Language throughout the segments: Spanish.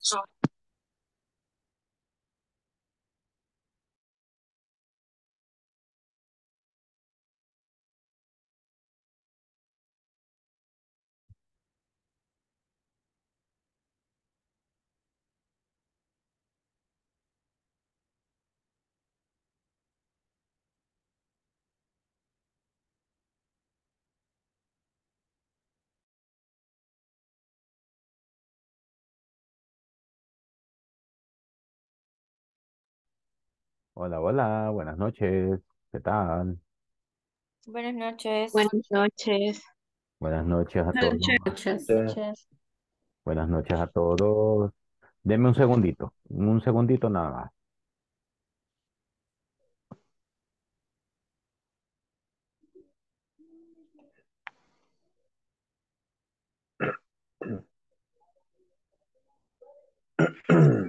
So Hola, hola, buenas noches. ¿Qué tal? Buenas noches. Buenas noches. Buenas noches a todos. Buenas noches. a todos. Deme un segundito, un segundito nada más.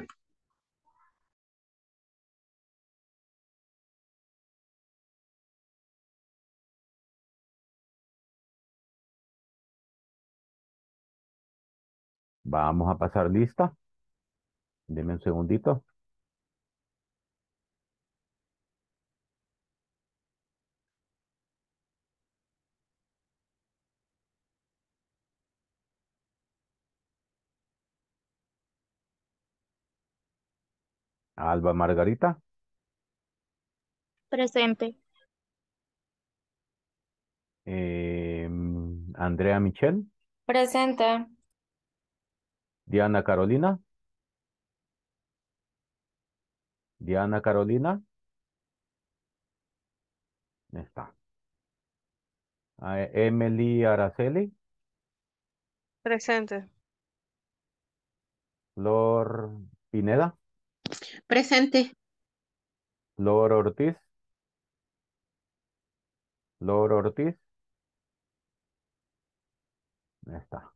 Vamos a pasar lista. Deme un segundito. Alba Margarita. Presente. Em, Andrea Michel. Presente. Diana Carolina. Diana Carolina. Está. Ah, eh, Emily Araceli. Presente. Flor Pineda. Presente. Flor Ortiz. Flor Ortiz. Está.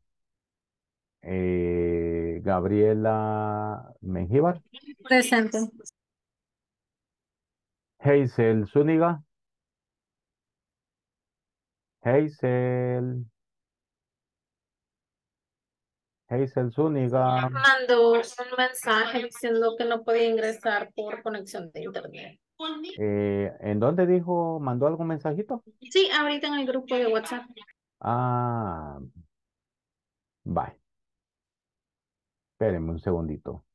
Eh, Gabriela Mengíbar. Presente. Heisel Zúñiga. Heisel, Heisel Zúñiga. Mandó un mensaje diciendo que no podía ingresar por conexión de internet. Eh, ¿En dónde dijo? ¿Mandó algún mensajito? Sí, ahorita en el grupo de WhatsApp. Ah, bye. Espérenme un segundito.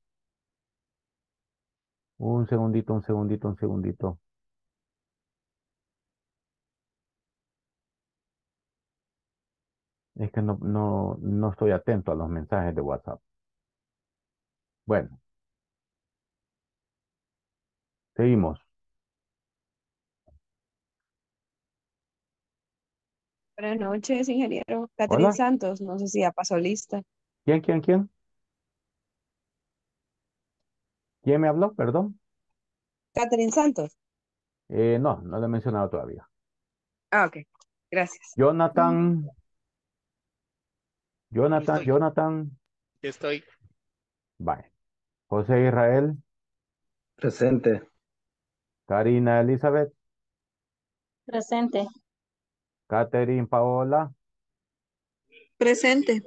Un segundito, un segundito, un segundito. Es que no, no, no estoy atento a los mensajes de WhatsApp. Bueno. Seguimos. Buenas noches, ingeniero. Catherine Santos, no sé si ya pasó lista. ¿Quién, quién, quién? ¿Quién me habló? Perdón. Catherine Santos. Eh, no, no lo he mencionado todavía. Ah, ok. Gracias. Jonathan. Mm. Jonathan, Jonathan. Estoy. Vale. José Israel. Presente. Karina Elizabeth. Presente. Catherine Paola. Presente.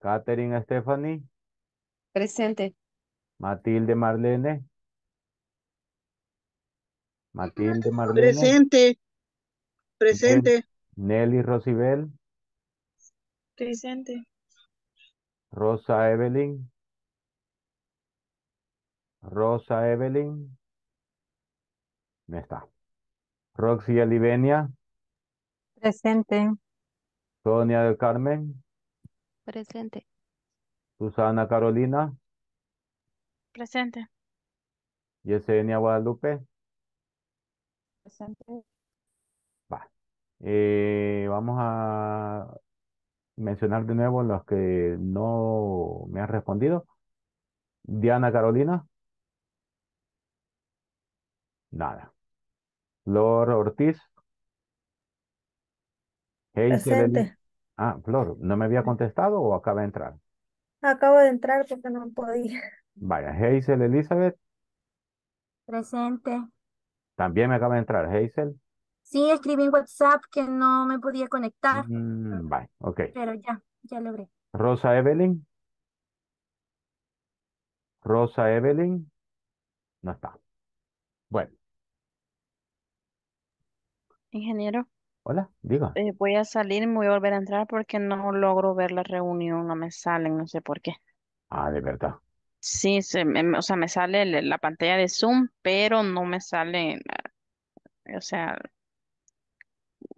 Catherine Stephanie. Presente. Matilde Marlene. Matilde ah, Marlene. Presente. Presente. Nelly Rosibel. Presente. Rosa Evelyn. Rosa Evelyn. No está. Roxy Alivenia. Presente. Sonia del Carmen. Presente. Susana Carolina. Presente. Yesenia Guadalupe. Presente. Va. Eh, vamos a mencionar de nuevo los que no me han respondido. Diana Carolina. Nada. Flor Ortiz. Presente. Ah, Flor, ¿no me había contestado o acaba de entrar? Acabo de entrar porque no podía. Vaya, Hazel Elizabeth, Presente. también me acaba de entrar. Hazel. Sí, escribí en WhatsApp que no me podía conectar, mm, vaya, ok. pero ya, ya logré. Rosa Evelyn. Rosa Evelyn. No está. Bueno, Ingeniero, hola, diga. Eh, voy a salir y me voy a volver a entrar porque no logro ver la reunión, no me salen, no sé por qué. Ah, de verdad. Sí, se o sea, me sale la pantalla de Zoom, pero no me sale, eh, o sea,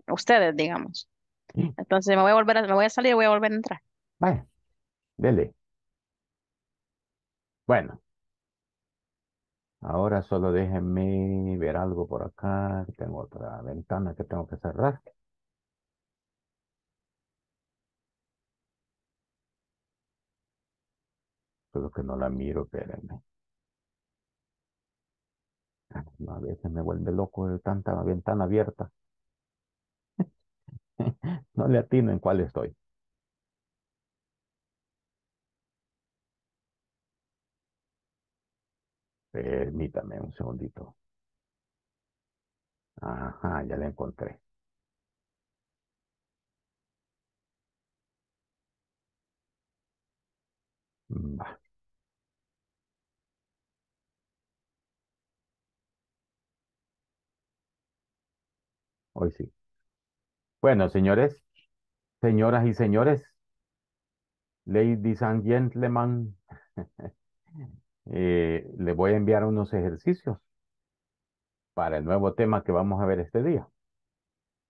ustedes, digamos. Mm. Entonces me voy a volver a, me voy a salir y voy a volver a entrar. Vale, dele. Bueno, ahora solo déjenme ver algo por acá. Tengo otra ventana que tengo que cerrar. pero que no la miro, espérenme. A veces me vuelve loco de tanta ventana abierta. no le atino en cuál estoy. Permítame un segundito. Ajá, ya la encontré. Hoy sí. Bueno, señores, señoras y señores, ladies and gentlemen, les eh, voy a enviar unos ejercicios para el nuevo tema que vamos a ver este día.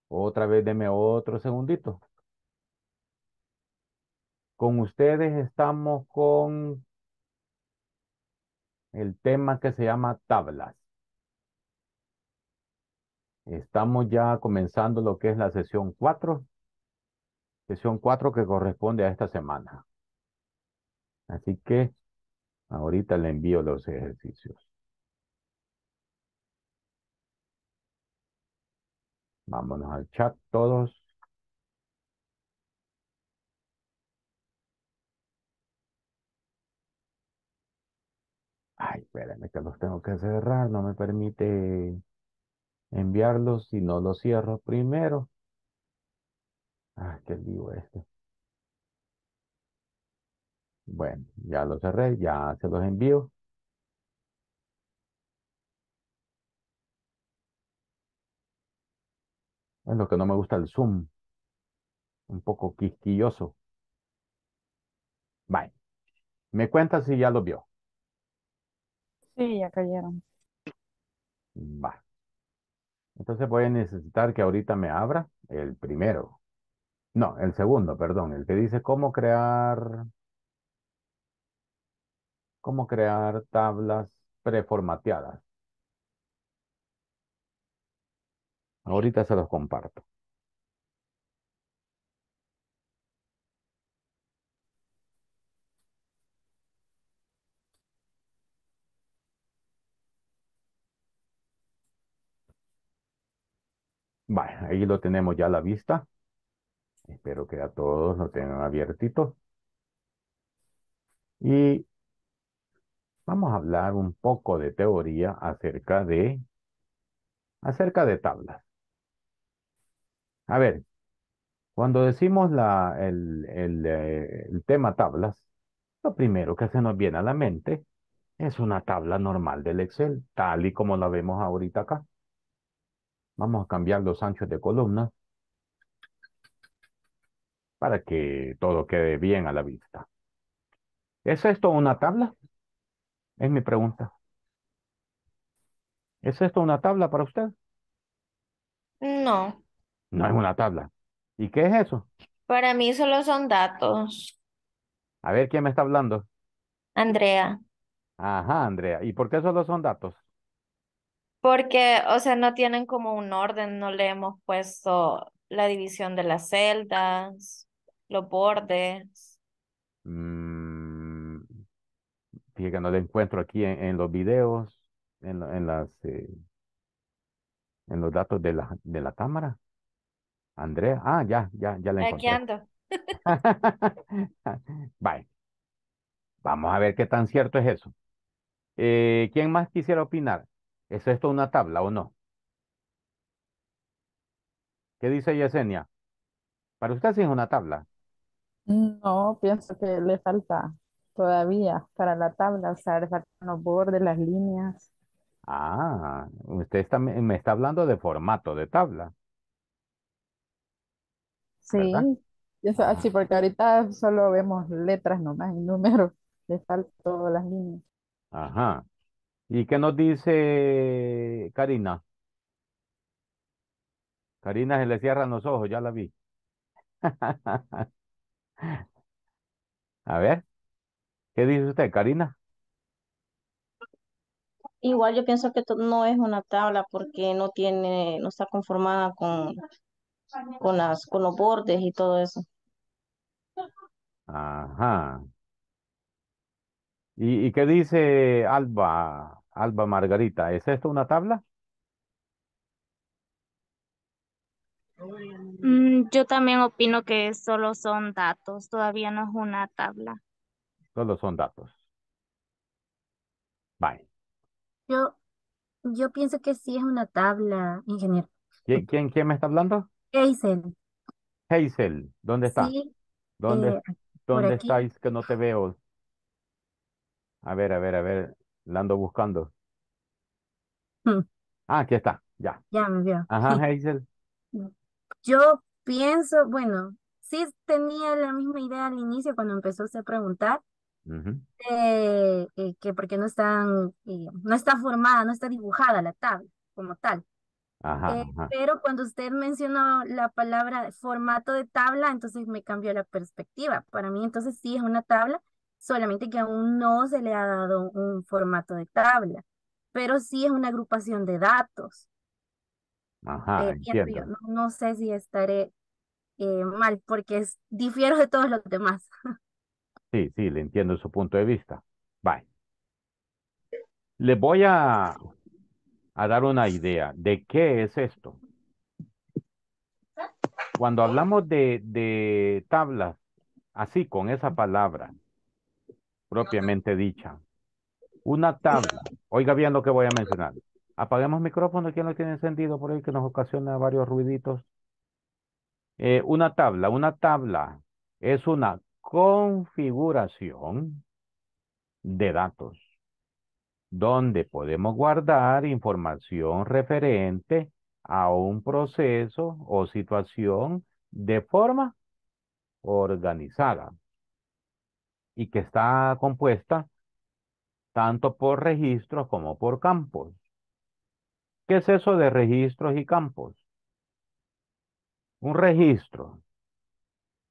Otra vez, deme otro segundito. Con ustedes estamos con el tema que se llama tablas. Estamos ya comenzando lo que es la sesión 4, sesión 4 que corresponde a esta semana. Así que ahorita le envío los ejercicios. Vámonos al chat todos. Ay, espérame que los tengo que cerrar, no me permite Enviarlos si no lo cierro primero. Ah, qué lío este. Bueno, ya los cerré, ya se los envío. Es lo que no me gusta el Zoom. Un poco quisquilloso. Bye. Me cuenta si ya los vio. Sí, ya cayeron. Va. Entonces voy a necesitar que ahorita me abra el primero. No, el segundo, perdón, el que dice cómo crear cómo crear tablas preformateadas. Ahorita se los comparto. Bueno, ahí lo tenemos ya a la vista. Espero que a todos lo tengan abiertito. Y vamos a hablar un poco de teoría acerca de, acerca de tablas. A ver, cuando decimos la, el, el eh, tema tablas, lo primero que se nos viene a la mente es una tabla normal del Excel, tal y como la vemos ahorita acá. Vamos a cambiar los anchos de columna para que todo quede bien a la vista. ¿Es esto una tabla? Es mi pregunta. ¿Es esto una tabla para usted? No. No es una tabla. ¿Y qué es eso? Para mí solo son datos. A ver, ¿quién me está hablando? Andrea. Ajá, Andrea. ¿Y por qué solo son datos? Porque, o sea, no tienen como un orden, no le hemos puesto la división de las celdas, los bordes. Mm, fíjate que no le encuentro aquí en, los videos, en, en las... Eh, en los datos de la, de la cámara. Andrea, ah, ya, ya, ya la encontré. Aquí ando. Bye. Vamos a ver qué tan cierto es eso. Eh, ¿Quién más quisiera opinar? ¿Es esto una tabla o no? ¿Qué dice Yesenia? Para usted sí es una tabla. No, pienso que le falta todavía para la tabla, o sea, le faltan los bordes, las líneas. Ah, usted está, me está hablando de formato de tabla. Sí, así, ah, ah. porque ahorita solo vemos letras nomás y números, le faltan todas las líneas. Ajá. ¿Y qué nos dice Karina? Karina se le cierran los ojos, ya la vi. A ver, ¿qué dice usted, Karina? Igual yo pienso que no es una tabla porque no tiene, no está conformada con, con, las, con los bordes y todo eso. Ajá. ¿Y, qué dice Alba, Alba Margarita? ¿Es esto una tabla? Mm, yo también opino que solo son datos, todavía no es una tabla. Solo son datos. Bye. Yo, yo pienso que sí es una tabla, ingeniero. ¿Quién, quién, me está hablando? Hazel. Hazel, ¿dónde está? ¿Dónde, eh, ¿dónde estáis que no te veo? A ver, a ver, a ver. La ando buscando. Hmm. Ah, aquí está. Ya. Ya me vio. Ajá, Hazel. Yo pienso, bueno, sí tenía la misma idea al inicio cuando empezó usted a preguntar. Eh, eh, que porque no eh, no está formada, no está dibujada la tabla como tal. ajá. Pero cuando usted mencionó la palabra formato de tabla, entonces me cambió la perspectiva. Para mí entonces sí es una tabla solamente que aún no se le ha dado un formato de tabla, pero sí es una agrupación de datos. Ajá, eh, entiendo. no, sé si estaré eh, mal, porque es, difiero de todos los demás. Sí, sí, le entiendo su punto de vista. Bye. Le voy a, a dar una idea de qué es esto. Cuando hablamos de, de tablas, así con esa palabra, propiamente dicha. Una tabla. Oiga bien lo que voy a mencionar. Apaguemos micrófono, que lo tiene encendido por ahí que nos ocasiona varios ruiditos. Eh, una tabla, una tabla es una configuración de datos donde podemos guardar información referente a un proceso o situación de forma organizada y que está compuesta tanto por registros como por campos. ¿Qué es eso de registros y campos? Un registro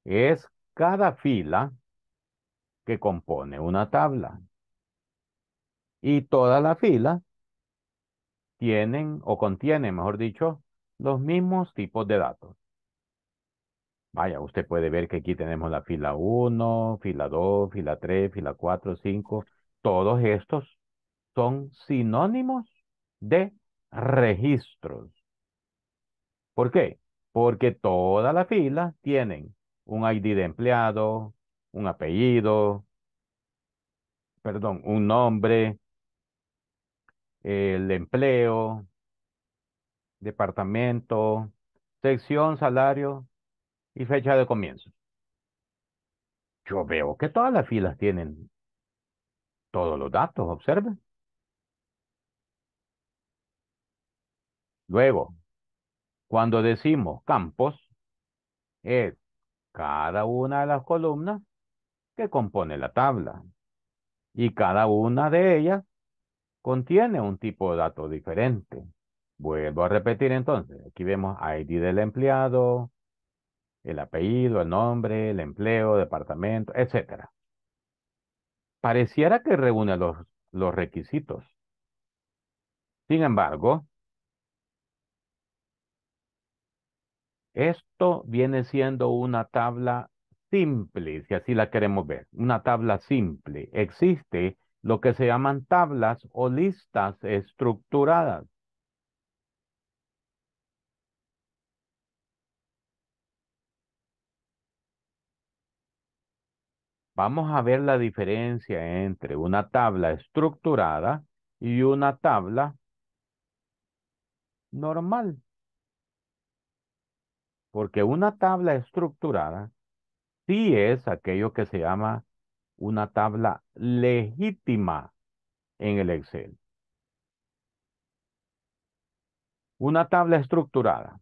es cada fila que compone una tabla. Y toda la fila tienen o contiene, mejor dicho, los mismos tipos de datos. Vaya, usted puede ver que aquí tenemos la fila 1, fila 2, fila 3, fila 4, 5. Todos estos son sinónimos de registros. ¿Por qué? Porque toda la fila tienen un ID de empleado, un apellido, perdón, un nombre, el empleo, departamento, sección, salario, y fecha de comienzo. Yo veo que todas las filas tienen todos los datos, observen. Luego, cuando decimos campos, es cada una de las columnas que compone la tabla. Y cada una de ellas contiene un tipo de dato diferente. Vuelvo a repetir entonces. Aquí vemos ID del empleado, el apellido, el nombre, el empleo, departamento, etc. Pareciera que reúne los, los requisitos. Sin embargo, esto viene siendo una tabla simple, si así la queremos ver, una tabla simple. Existe lo que se llaman tablas o listas estructuradas. Vamos a ver la diferencia entre una tabla estructurada y una tabla normal. Porque una tabla estructurada sí es aquello que se llama una tabla legítima en el Excel. Una tabla estructurada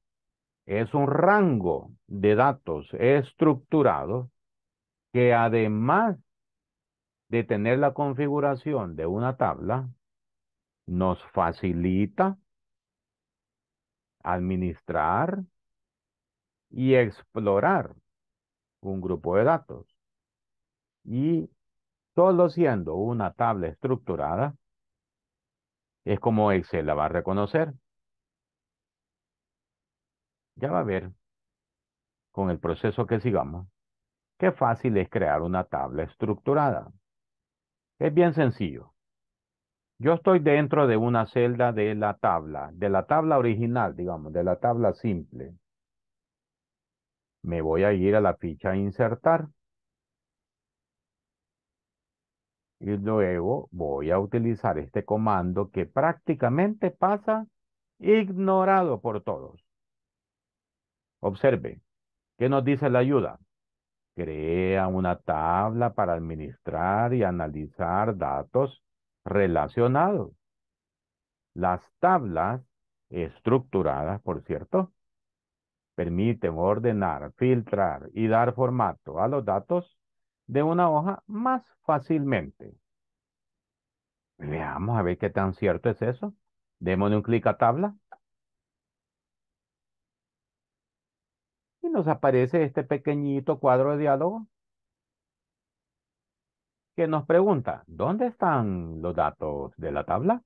es un rango de datos estructurados que además de tener la configuración de una tabla, nos facilita administrar y explorar un grupo de datos. Y solo siendo una tabla estructurada, es como Excel la va a reconocer. Ya va a ver con el proceso que sigamos. Qué fácil es crear una tabla estructurada. Es bien sencillo. Yo estoy dentro de una celda de la tabla, de la tabla original, digamos, de la tabla simple. Me voy a ir a la ficha insertar. y luego voy a utilizar este comando que prácticamente pasa ignorado por todos. Observe, ¿qué nos dice la ayuda? Crea una tabla para administrar y analizar datos relacionados. Las tablas estructuradas, por cierto, permiten ordenar, filtrar y dar formato a los datos de una hoja más fácilmente. Veamos a ver qué tan cierto es eso. Démosle un clic a tabla. y nos aparece este pequeñito cuadro de diálogo que nos pregunta, ¿dónde están los datos de la tabla?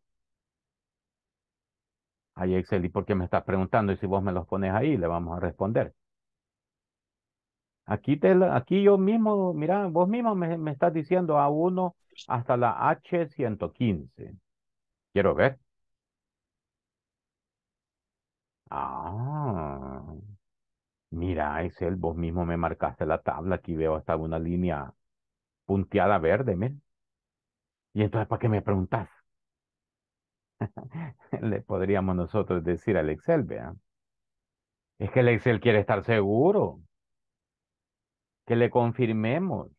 ahí Excel, ¿y por qué me estás preguntando? Y si vos me los pones ahí, le vamos a responder. Aquí, te, aquí yo mismo, mira, vos mismo me, me estás diciendo A1 hasta la H115. Quiero ver. Ah, Mira, Excel, vos mismo me marcaste la tabla. Aquí veo hasta una línea punteada verde, Y entonces, ¿para qué me preguntás? Le podríamos nosotros decir al Excel, vean. Es que el Excel quiere estar seguro. Que le confirmemos.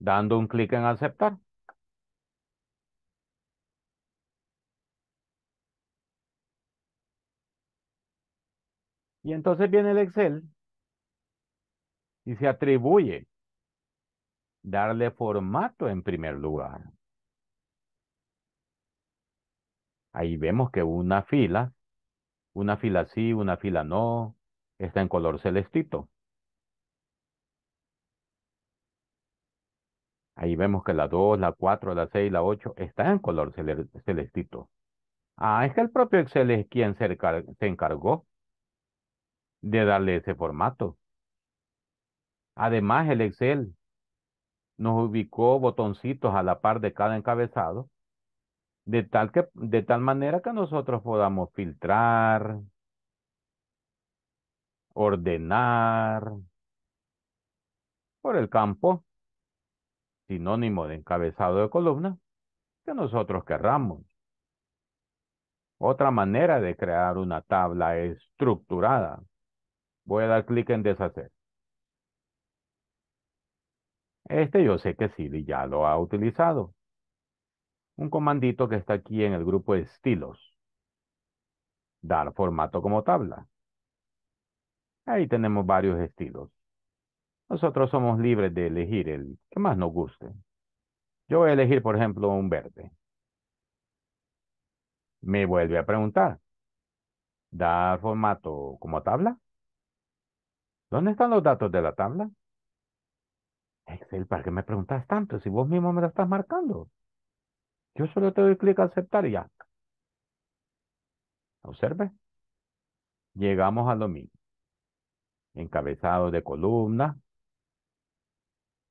Dando un clic en aceptar. Y entonces viene el Excel y se atribuye darle formato en primer lugar. Ahí vemos que una fila, una fila sí, una fila no, está en color celestito. Ahí vemos que la 2, la 4, la 6, la 8 está en color celestito. Ah, es que el propio Excel es quien se encargó de darle ese formato. Además, el Excel nos ubicó botoncitos a la par de cada encabezado, de tal, que, de tal manera que nosotros podamos filtrar, ordenar por el campo sinónimo de encabezado de columna que nosotros querramos. Otra manera de crear una tabla estructurada. Voy a dar clic en deshacer. Este yo sé que Siri ya lo ha utilizado. Un comandito que está aquí en el grupo de estilos. Dar formato como tabla. Ahí tenemos varios estilos. Nosotros somos libres de elegir el que más nos guste. Yo voy a elegir, por ejemplo, un verde. Me vuelve a preguntar. ¿Dar formato como tabla? ¿Dónde están los datos de la tabla? Excel, ¿para qué me preguntas tanto? Si vos mismo me lo estás marcando. Yo solo te doy clic a aceptar y ya. Observe. Llegamos a lo mismo. Encabezado de columna.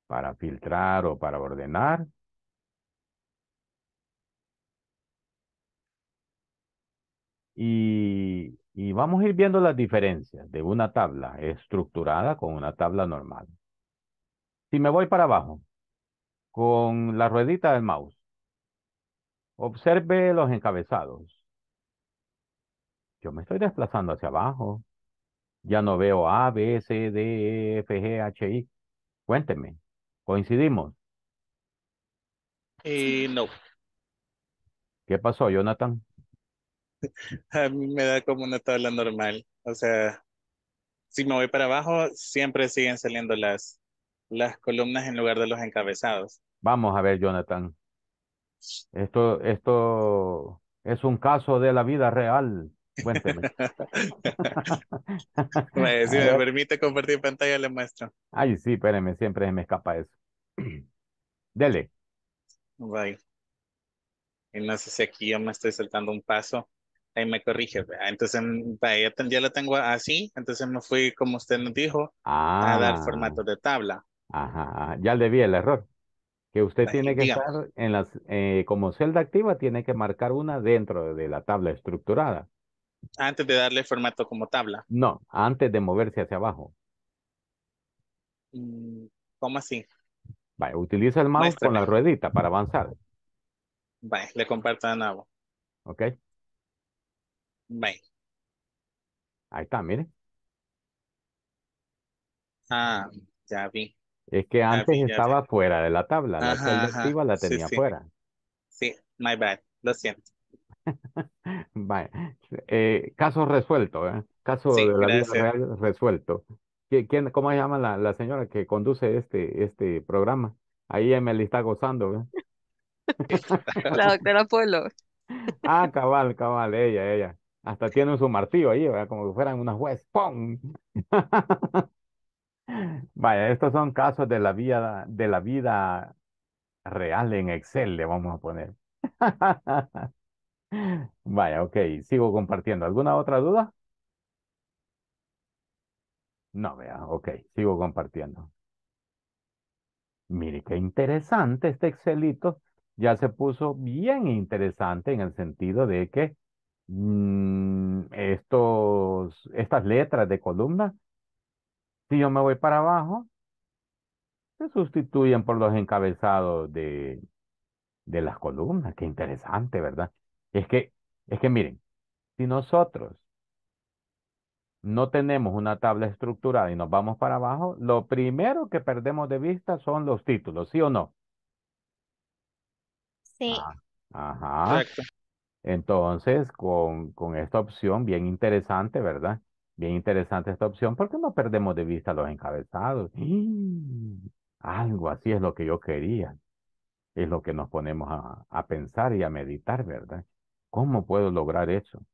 Para filtrar o para ordenar. Y, y, vamos a ir viendo las diferencias de una tabla estructurada con una tabla normal. Si me voy para abajo con la ruedita del mouse, observe los encabezados. Yo me estoy desplazando hacia abajo. Ya no veo A, B, C, D, E, F, G, H, I. Cuénteme, ¿coincidimos? Y eh, no. ¿Qué pasó, Jonathan? A mí me da como una tabla normal. O sea, si me voy para abajo, siempre siguen saliendo las, las columnas en lugar de los encabezados. Vamos a ver, Jonathan. Esto, esto es un caso de la vida real. Cuénteme. si me permite compartir pantalla, le muestro. Ay, sí, espéreme, siempre me escapa eso. Dele. bye Y no sé si aquí yo me estoy saltando un paso. Ahí me corrige. Entonces, ya, lo tengo así. Entonces me fui, como usted nos dijo, a dar ah. formato de tabla. Ajá, ya le vi el error. Que usted tiene que estar en las, eh, como celda activa, tiene que marcar una dentro de la tabla estructurada. Antes de darle formato como tabla. No, antes de moverse hacia abajo. Mm, ¿Cómo así? utiliza el mouse con la ruedita para avanzar. le comparto a okay Ok. Vale. Ahí está, mire. Ah, ya vi. Es que antes estaba fuera de la tabla, la selectiva la tenía fuera. Sí, my bad, lo siento. vaya eh, caso resuelto, ¿eh? caso de la vida real resuelto. ¿Quién, ¿Cómo se llama la, señora que conduce este, este programa? Ahí me está gozando. ¿eh? la doctora pueblo ah, cabal, cabal, ella, ella. Hasta tiene su martillo ahí, ¿verdad? como si fueran unas juez. ¡Pum! Vaya, estos son casos de la vida, de la vida real en Excel, le vamos a poner. Vaya, ok, sigo compartiendo. ¿Alguna otra duda? No, vea, ok, sigo compartiendo. Mire, qué interesante este Excelito. Ya se puso bien interesante en el sentido de que mm, estos, estas letras de columna si yo me voy para abajo, se sustituyen por los encabezados de, de las columnas. Qué interesante, ¿verdad? Es que, es que miren, si nosotros no tenemos una tabla estructurada y nos vamos para abajo, lo primero que perdemos de vista son los títulos, ¿sí o no? Sí. Ah, ajá. Entonces, con, con esta opción bien interesante, ¿verdad? Bien interesante esta opción porque no perdemos de vista los encabezados. Algo así es lo que yo quería. Es lo que nos ponemos a, a pensar y a meditar, ¿verdad? ¿Cómo puedo lograr eso?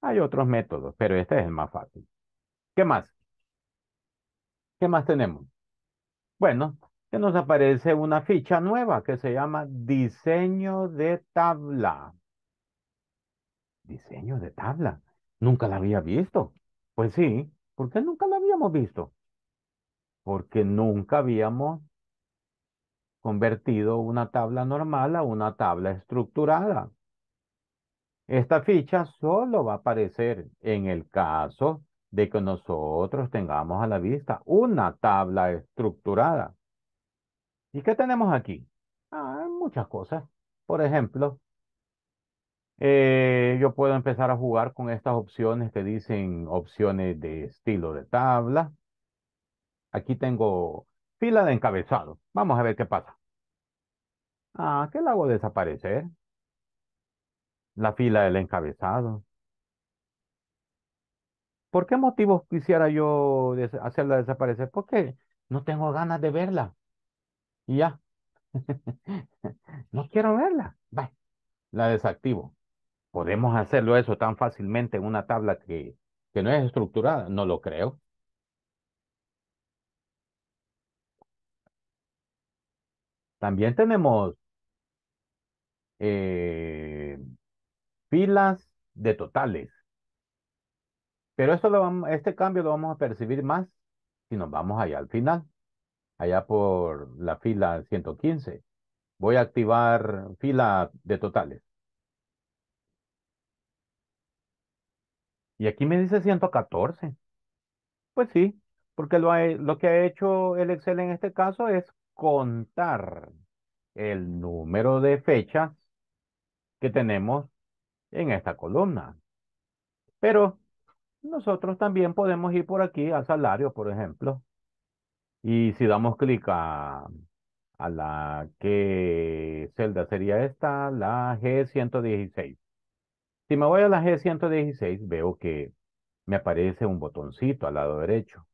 Hay otros métodos, pero este es el más fácil. ¿Qué más? ¿Qué más tenemos? Bueno, que nos aparece una ficha nueva que se llama diseño de tabla. Diseño de tabla. Nunca la había visto. Pues sí, porque nunca lo habíamos visto, porque nunca habíamos convertido una tabla normal a una tabla estructurada. Esta ficha solo va a aparecer en el caso de que nosotros tengamos a la vista una tabla estructurada. ¿Y qué tenemos aquí? Ah, muchas cosas. Por ejemplo, eh, yo puedo empezar a jugar con estas opciones que dicen opciones de estilo de tabla. Aquí tengo fila de encabezado. Vamos a ver qué pasa. Ah, ¿qué la hago desaparecer? ¿eh? La fila del encabezado. ¿Por qué motivo quisiera yo hacerla desaparecer? Porque no tengo ganas de verla. Y ya. no quiero verla. Bye. La desactivo. ¿Podemos hacerlo eso tan fácilmente en una tabla que, que no es estructurada? No lo creo. También tenemos eh, filas de totales. Pero esto lo este cambio lo vamos a percibir más si nos vamos allá al final, allá por la fila 115. Voy a activar fila de totales. Y aquí me dice 114. Pues sí, porque lo, que ha hecho el Excel en este caso es contar el número de fechas que tenemos en esta columna. Pero nosotros también podemos ir por aquí al salario, por ejemplo. Y si damos clic a, a la que celda sería esta, la G116. Si me voy a la G116, veo que me aparece un botoncito al lado derecho.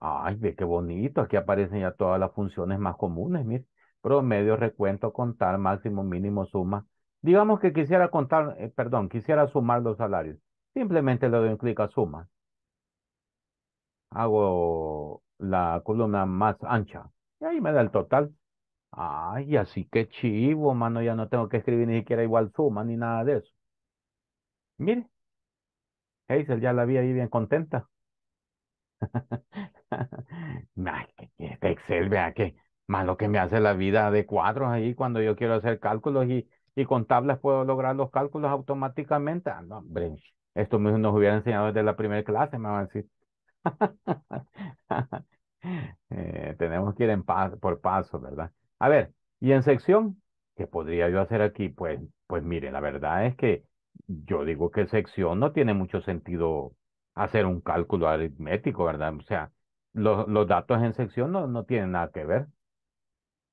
Ay, ve qué bonito, aquí aparecen ya todas las funciones más comunes, Promedio, recuento, contar, máximo, mínimo, suma. Digamos que quisiera contar, eh, perdón, quisiera sumar los salarios. Simplemente le doy un clic a suma. Hago la columna más ancha y ahí me da el total. Ay, así que chivo, mano, ya no tengo que escribir ni siquiera igual suma ni nada de eso. Mire, Hazel ya la vi ahí bien contenta. Ay, qué Excel, vea que más lo que me hace la vida de cuadros ahí cuando yo quiero hacer cálculos y, y con tablas puedo lograr los cálculos automáticamente. Ah, no, hombre, esto mismo nos hubiera enseñado desde la primera clase, me van a decir. Eh, tenemos que ir en por paso, ¿verdad? A ver, y en sección, ¿qué podría yo hacer aquí? Pues, pues mire, la verdad es que yo digo que sección no tiene mucho sentido hacer un cálculo aritmético, ¿verdad? O sea, los, datos en sección no, no tienen nada que ver.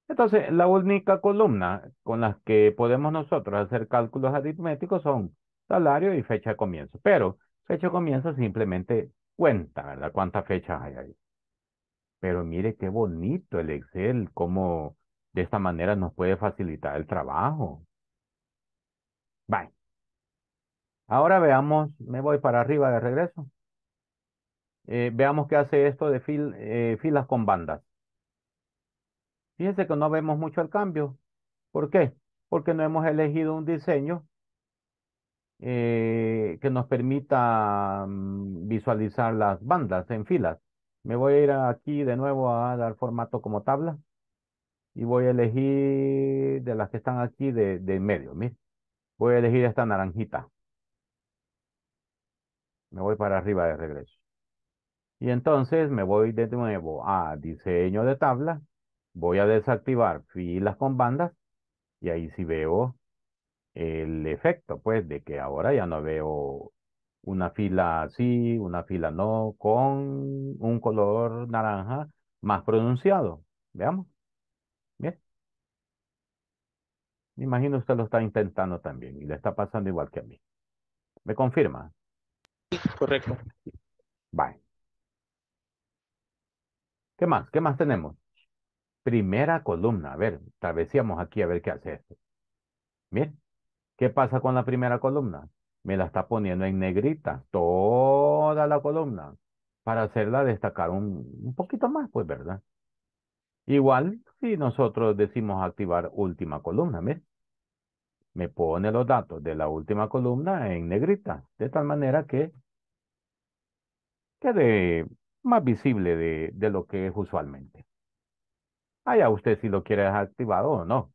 Entonces, la única columna con las que podemos nosotros hacer cálculos aritméticos son salario y fecha de comienzo. Pero fecha de comienzo simplemente cuenta, ¿verdad? Cuántas fechas hay ahí. Pero mire qué bonito el Excel, cómo de esta manera nos puede facilitar el trabajo. Bye. Ahora veamos, me voy para arriba de regreso. Eh, veamos qué hace esto de eh, filas con bandas. Fíjense que no vemos mucho el cambio. ¿Por qué? Porque no hemos elegido un diseño eh, que nos permita mm, visualizar las bandas en filas. Me voy a ir aquí de nuevo a dar formato como tabla y voy a elegir de las que están aquí de, de medio, miren. Voy a elegir esta naranjita. Me voy para arriba de regreso. Y entonces me voy de nuevo a diseño de tabla. Voy a desactivar filas con bandas. Y ahí sí veo el efecto, pues, de que ahora ya no veo una fila así, una fila no, con un color naranja más pronunciado. Veamos. Bien. Me imagino usted lo está intentando también y le está pasando igual que a mí. ¿Me confirma? Correcto. Bye. ¿Qué más? ¿Qué más tenemos? Primera columna. A ver, travesíamos aquí a ver qué hace esto. Bien. ¿Qué pasa con la primera columna? Me la está poniendo en negrita toda la columna para hacerla destacar un, un poquito más, pues, ¿verdad? Igual si nosotros decimos activar última columna, ¿ves? Me pone los datos de la última columna en negrita, de tal manera que quede más visible de, lo que es usualmente. Allá usted si lo quiere desactivar o no.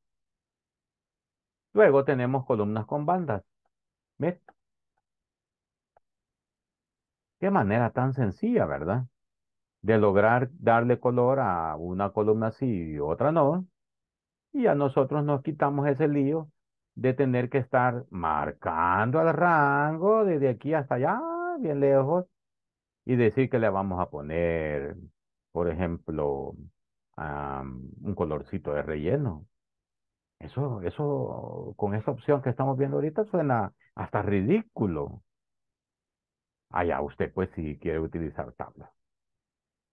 Luego tenemos columnas con bandas. ¿Ves? Qué manera tan sencilla, ¿verdad? de lograr darle color a una columna sí y otra no. Y a nosotros nos quitamos ese lío de tener que estar marcando al rango desde aquí hasta allá, bien lejos, y decir que le vamos a poner, por ejemplo, un colorcito de relleno. Eso, eso, con esa opción que estamos viendo ahorita suena hasta ridículo. Allá usted, pues, si quiere utilizar tablas.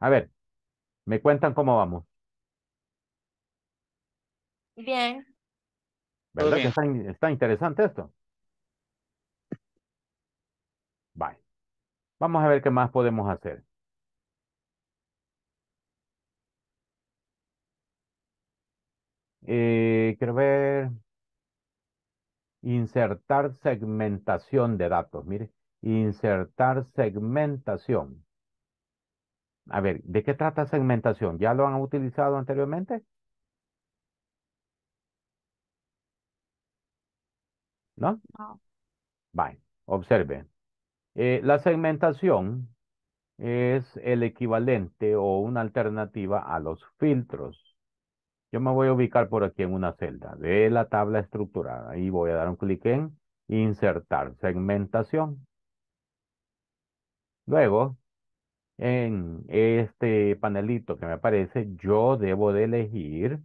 A ver, me cuentan cómo vamos. Bien. ¿Verdad que está, interesante esto? Bye. Vamos a ver qué más podemos hacer. Eh, quiero ver. Insertar segmentación de datos. Mire, insertar segmentación. A ver, ¿de qué trata segmentación? ¿Ya lo han utilizado anteriormente? ¿No? No. observe. Eh, la segmentación es el equivalente o una alternativa a los filtros. Yo me voy a ubicar por aquí en una celda de la tabla estructurada. y voy a dar un clic en insertar segmentación. Luego en este panelito que me aparece, yo debo de elegir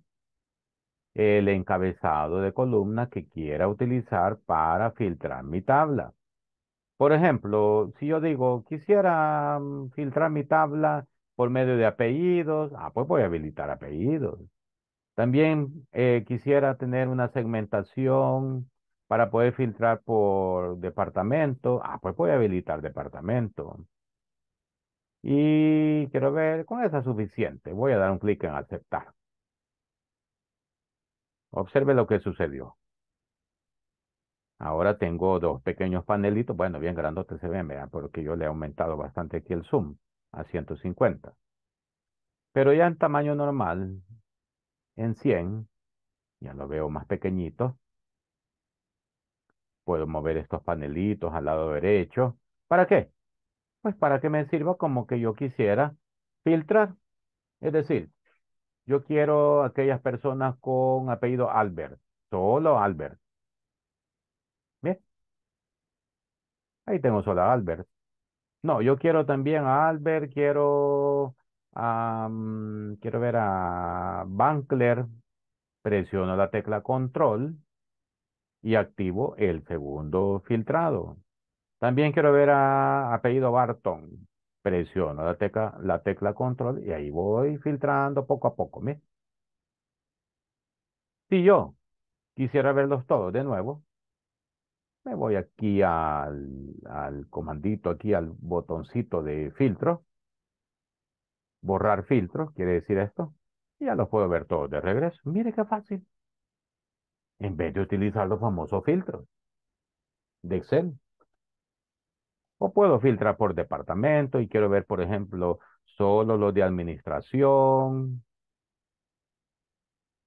el encabezado de columna que quiera utilizar para filtrar mi tabla. Por ejemplo, si yo digo, quisiera mm, filtrar mi tabla por medio de apellidos, ah, pues voy a habilitar apellidos. También eh, quisiera tener una segmentación para poder filtrar por departamento, ah, pues voy a habilitar departamento. Y quiero ver, con esa suficiente. Voy a dar un clic en aceptar. Observe lo que sucedió. Ahora tengo dos pequeños panelitos. Bueno, bien grandote se ven, porque yo le he aumentado bastante aquí el zoom a 150. Pero ya en tamaño normal, en 100, ya lo veo más pequeñito. Puedo mover estos panelitos al lado derecho. ¿Para qué? pues para que me sirva como que yo quisiera filtrar. Es decir, yo quiero aquellas personas con apellido Albert, solo Albert. Bien. Ahí tengo solo a Albert. No, yo quiero también a Albert, quiero, ah, mm, quiero ver a Bankler. Presiono la tecla control y activo el segundo filtrado. También quiero ver a apellido Barton. Presiono la tecla, la tecla control y ahí voy filtrando poco a poco. ¿me? Si yo quisiera verlos todos de nuevo, me voy aquí al, al comandito, aquí al botoncito de filtro. Borrar filtro, quiere decir esto. Y ya los puedo ver todos de regreso. Mire qué fácil. En vez de utilizar los famosos filtros de Excel. O puedo filtrar por departamento y quiero ver, por ejemplo, solo los de administración,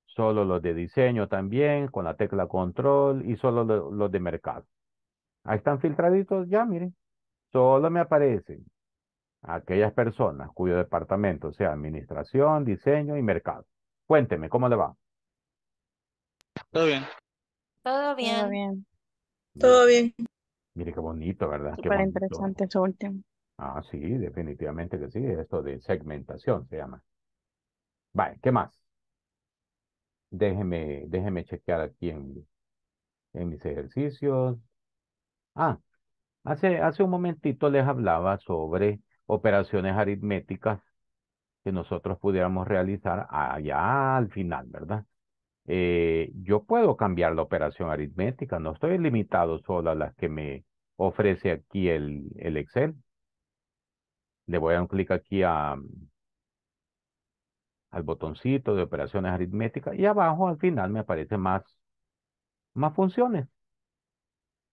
solo los de diseño también, con la tecla control y solo los de mercado. Ahí están filtraditos, ya miren, solo me aparecen aquellas personas cuyo departamento sea administración, diseño y mercado. Cuénteme, ¿cómo le va? Todo bien. Todo bien. Todo bien. Todo bien. Mire qué bonito, ¿verdad? Súper interesante eso último. Ah, sí, definitivamente que sí. Esto de segmentación se llama. Vale, ¿qué más? Déjeme, déjeme chequear aquí en, mis ejercicios. Ah, hace, hace un momentito les hablaba sobre operaciones aritméticas que nosotros pudiéramos realizar allá al final, ¿verdad? Eh, yo puedo cambiar la operación aritmética, no estoy limitado solo a las que me ofrece aquí el, Excel. Le voy a dar un clic aquí a, al botoncito de operaciones aritméticas y abajo al final me aparece más, más funciones.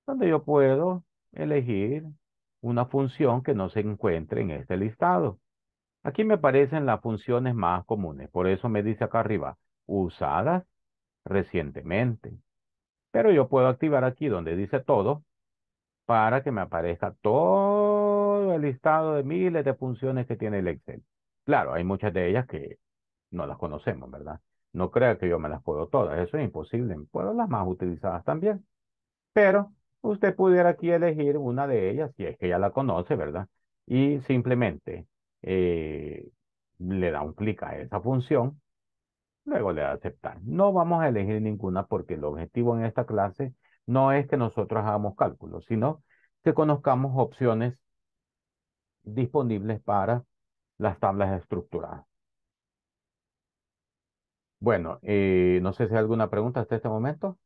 Donde yo puedo elegir una función que no se encuentre en este listado. Aquí me aparecen las funciones más comunes. Por eso me dice acá arriba, usadas recientemente. Pero yo puedo activar aquí donde dice todo, para que me aparezca todo el listado de miles de funciones que tiene el Excel. Claro, hay muchas de ellas que no las conocemos, ¿verdad? No crea que yo me las puedo todas, eso es imposible. Puedo las más utilizadas también. Pero usted pudiera aquí elegir una de ellas, si es que ya la conoce, ¿verdad? Y simplemente eh, le da un clic a esa función, luego le da aceptar. No vamos a elegir ninguna porque el objetivo en esta clase no es que nosotros hagamos cálculos, sino que conozcamos opciones disponibles para las tablas estructuradas. Bueno, eh, no sé si hay alguna pregunta hasta este momento.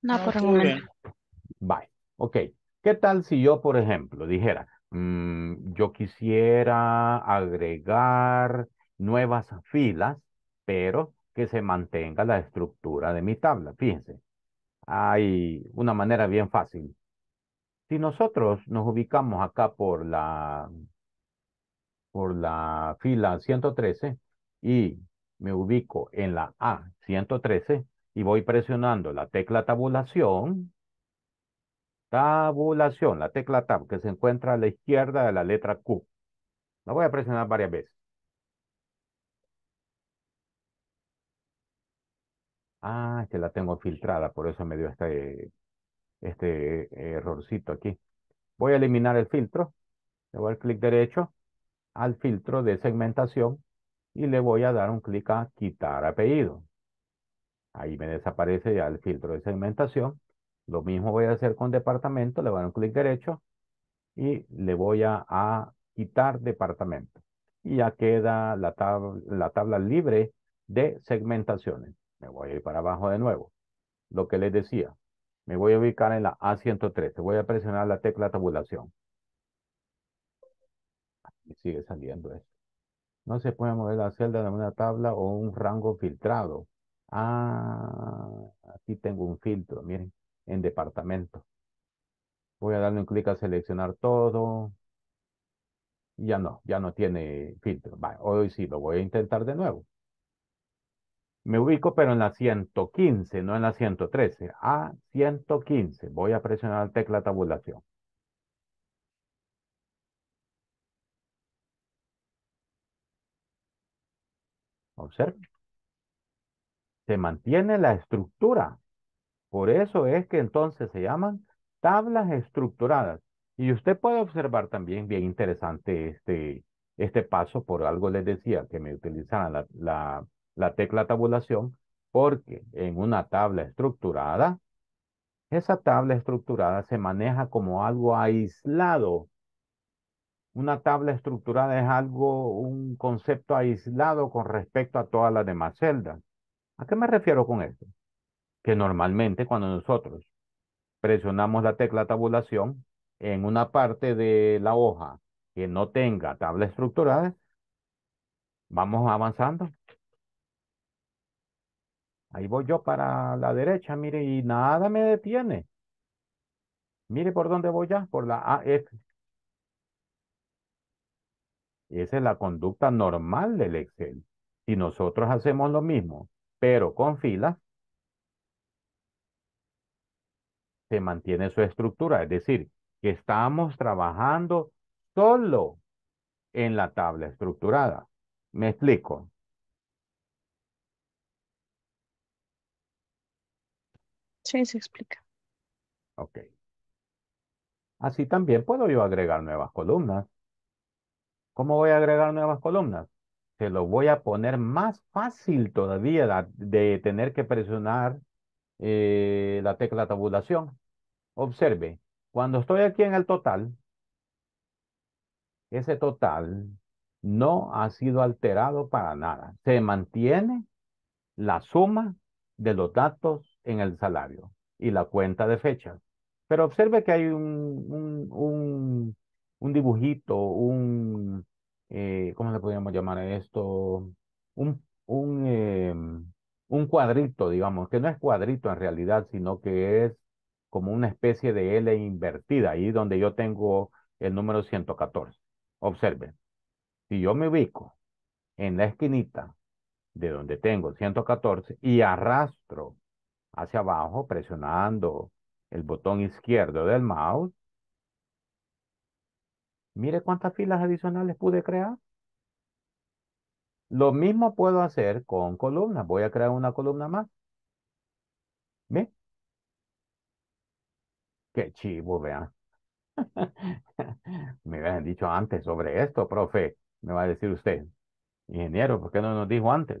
No, por el momento. Bye. Ok. ¿Qué tal si yo, por ejemplo, dijera, mm, yo quisiera agregar nuevas filas, pero que se mantenga la estructura de mi tabla. Fíjense, hay una manera bien fácil. Si nosotros nos ubicamos acá por la, por la fila 113 y me ubico en la A113 y voy presionando la tecla tabulación, tabulación, la tecla tab que se encuentra a la izquierda de la letra Q. La voy a presionar varias veces. Ah, que la tengo filtrada, por eso me dio este, este eh, errorcito aquí. Voy a eliminar el filtro. Le voy al clic derecho al filtro de segmentación y le voy a dar un clic a quitar apellido. Ahí me desaparece ya el filtro de segmentación. Lo mismo voy a hacer con departamento. Le voy a dar un clic derecho y le voy a, quitar departamento. Y ya queda la, la tabla libre de segmentaciones. Me voy a ir para abajo de nuevo. Lo que les decía, me voy a ubicar en la A113. Voy a presionar la tecla tabulación. Y sigue saliendo esto. No se puede mover la celda de una tabla o un rango filtrado. Ah, aquí tengo un filtro, miren, en departamento. Voy a darle un clic a seleccionar todo. Ya no, ya no tiene filtro. hoy sí lo voy a intentar de nuevo me ubico, pero en la 115, no en la 113. A 115. Voy a presionar la tecla tabulación. Observe. Se mantiene la estructura. Por eso es que entonces se llaman tablas estructuradas. Y usted puede observar también, bien interesante este, este paso, por algo les decía que me utilizaran la la tecla tabulación porque en una tabla estructurada, esa tabla estructurada se maneja como algo aislado. Una tabla estructurada es algo, un concepto aislado con respecto a todas las demás celdas. ¿A qué me refiero con esto? Que normalmente cuando nosotros presionamos la tecla tabulación en una parte de la hoja que no tenga tabla estructurada, vamos avanzando Ahí voy yo para la derecha, mire, y nada me detiene. Mire por dónde voy ya, por la AF. Esa es la conducta normal del Excel. Si nosotros hacemos lo mismo, pero con filas, se mantiene su estructura. Es decir, que estamos trabajando solo en la tabla estructurada. Me explico. se explica. Ok. Así también puedo yo agregar nuevas columnas. ¿Cómo voy a agregar nuevas columnas? Se lo voy a poner más fácil todavía de tener que presionar eh, la tecla tabulación. Observe, cuando estoy aquí en el total, ese total no ha sido alterado para nada. Se mantiene la suma de los datos en el salario y la cuenta de fecha, Pero observe que hay un, un, dibujito, un, eh, ¿cómo le podríamos llamar a esto? Un, un, em, un cuadrito, digamos, que no es cuadrito en realidad, sino que es como una especie de L invertida, ahí donde yo tengo el número 114. Observe, si yo me ubico en la esquinita de donde tengo 114 y arrastro hacia abajo presionando el botón izquierdo del mouse. Mire cuántas filas adicionales pude crear. Lo mismo puedo hacer con columnas. Voy a crear una columna más. ¿Ve? Qué chivo, vean. Me habían dicho antes sobre esto, profe. Me va a decir usted. Ingeniero, ¿por qué no nos dijo antes?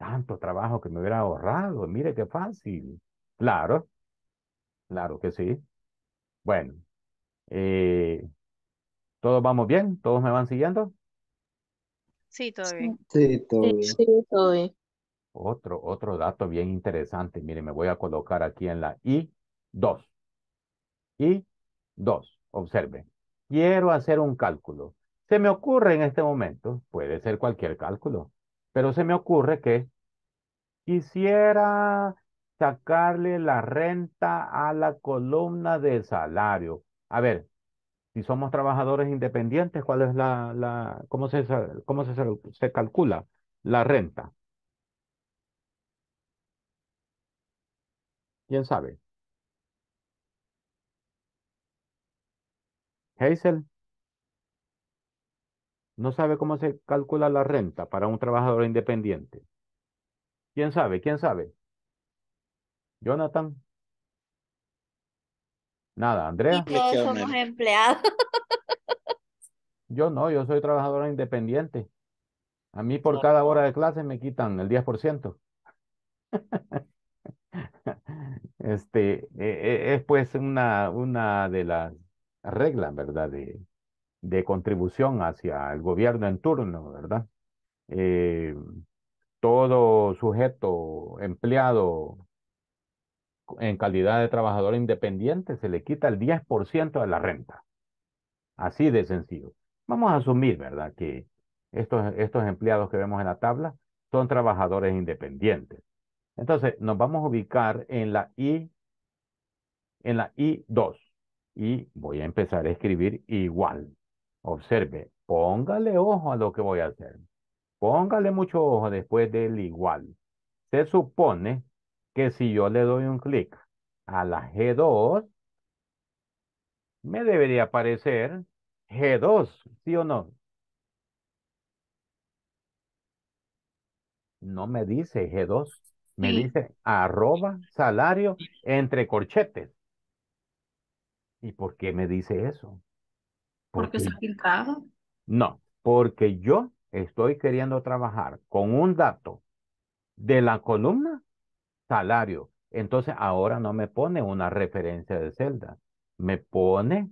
tanto trabajo que me hubiera ahorrado, mire qué fácil. Claro, claro que sí. Bueno, eh, ¿todos vamos bien? ¿Todos me van siguiendo? Sí, todo bien. Sí, todo bien. Sí, Otro, otro dato bien interesante. Mire, me voy a colocar aquí en la I2. I2. Observe. Quiero hacer un cálculo. Se me ocurre en este momento, puede ser cualquier cálculo, pero se me ocurre que quisiera sacarle la renta a la columna de salario. A ver, si somos trabajadores independientes, ¿cuál es la, la cómo se, cómo se, se calcula la renta? ¿Quién sabe? Hazel. ¿No sabe cómo se calcula la renta para un trabajador independiente? ¿Quién sabe? ¿Quién sabe? Jonathan. Nada, Andrea. todos somos empleados. Yo no, yo soy trabajador independiente. A mí por cada hora de clase me quitan el 10%. este, e, e, es pues una, una de las reglas, ¿verdad? De, de contribución hacia el gobierno en turno, ¿verdad? Eh, todo sujeto empleado en calidad de trabajador independiente se le quita el 10% de la renta. Así de sencillo. Vamos a asumir, ¿verdad?, que estos, estos empleados que vemos en la tabla son trabajadores independientes. Entonces, nos vamos a ubicar en la I, en la I2. Y voy a empezar a escribir igual. Observe, póngale ojo a lo que voy a hacer. Póngale mucho ojo después del igual. Se supone que si yo le doy un clic a la G2, me debería aparecer G2, ¿sí o no? No me dice G2, me dice arroba salario entre corchetes. ¿Y por qué me dice eso? Porque, se ha filtrado. No, porque yo estoy queriendo trabajar con un dato de la columna salario. Entonces ahora no me pone una referencia de celda, me pone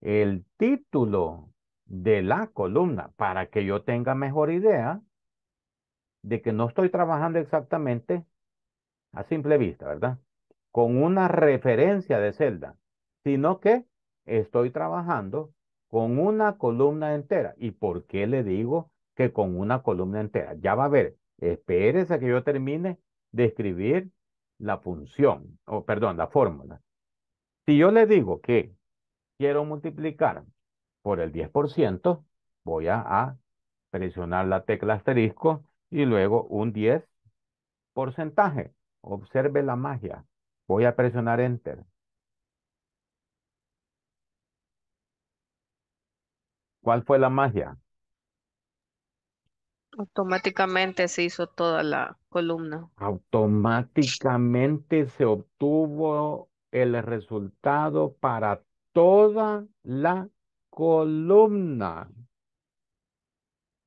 el título de la columna para que yo tenga mejor idea de que no estoy trabajando exactamente a simple vista, ¿verdad? Con una referencia de celda, sino que estoy trabajando con una columna entera. ¿Y por qué le digo que con una columna entera? Ya va a ver, espérese a que yo termine de escribir la función, o perdón, la fórmula. Si yo le digo que quiero multiplicar por el 10%, voy a, presionar la tecla asterisco y luego un 10 porcentaje. Observe la magia. Voy a presionar Enter. ¿Cuál fue la magia? Automáticamente se hizo toda la columna. Automáticamente se obtuvo el resultado para toda la columna.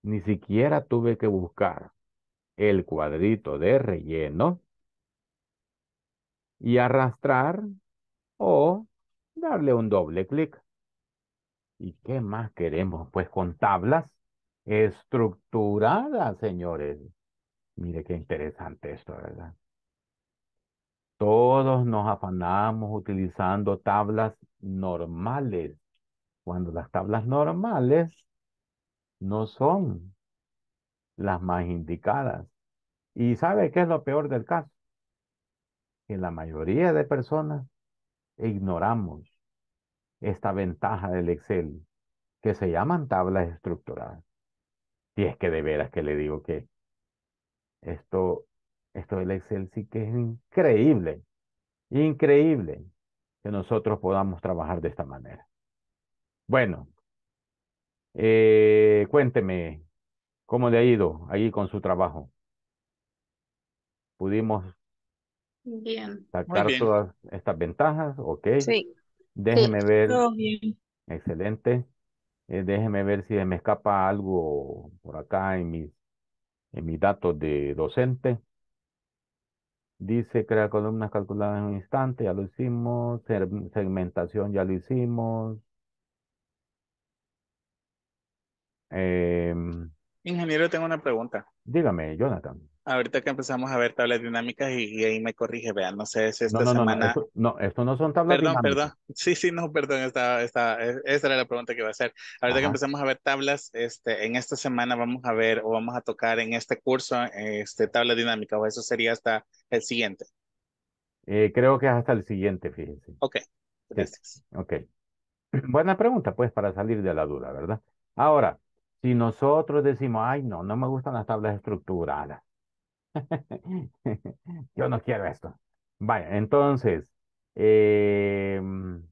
Ni siquiera tuve que buscar el cuadrito de relleno y arrastrar o darle un doble clic. ¿Y qué más queremos? Pues con tablas estructuradas, señores. Mire qué interesante esto, ¿verdad? Todos nos afanamos utilizando tablas normales, cuando las tablas normales no son las más indicadas. ¿Y sabe qué es lo peor del caso? Que la mayoría de personas ignoramos esta ventaja del Excel, que se llaman tablas estructuradas. Si es que de veras que le digo que esto, esto del Excel sí que es increíble, increíble que nosotros podamos trabajar de esta manera. Bueno, eh, cuénteme cómo le ha ido ahí con su trabajo. ¿Pudimos bien. sacar todas estas ventajas? Ok. Sí. Déjeme ver. bien. Excelente. Eh, déjeme ver si me escapa algo por acá en mis, en mis datos de docente. Dice, crear columnas calculadas en un instante, ya lo hicimos. Segmentación, ya lo hicimos. Em, Ingeniero, tengo una pregunta. Dígame, Jonathan. Ahorita que empezamos a ver tablas dinámicas y, ahí me corrige, vean, no sé si esta no, semana... No, esto, no, son tablas dinámicas. Perdón, perdón. Sí, sí, no, perdón, esta, esta, era la pregunta que iba a hacer. Ahorita que empezamos a ver tablas, este, en esta semana vamos a ver o vamos a tocar en este curso este, tablas dinámicas o eso sería hasta el siguiente. Eh, creo que es hasta el siguiente, fíjense. Ok, gracias. ok. Buena pregunta, pues, para salir de la duda, ¿verdad? Ahora, si nosotros decimos, ay, no, no me gustan las tablas estructuradas, Yo no quiero esto. Vaya, entonces, em,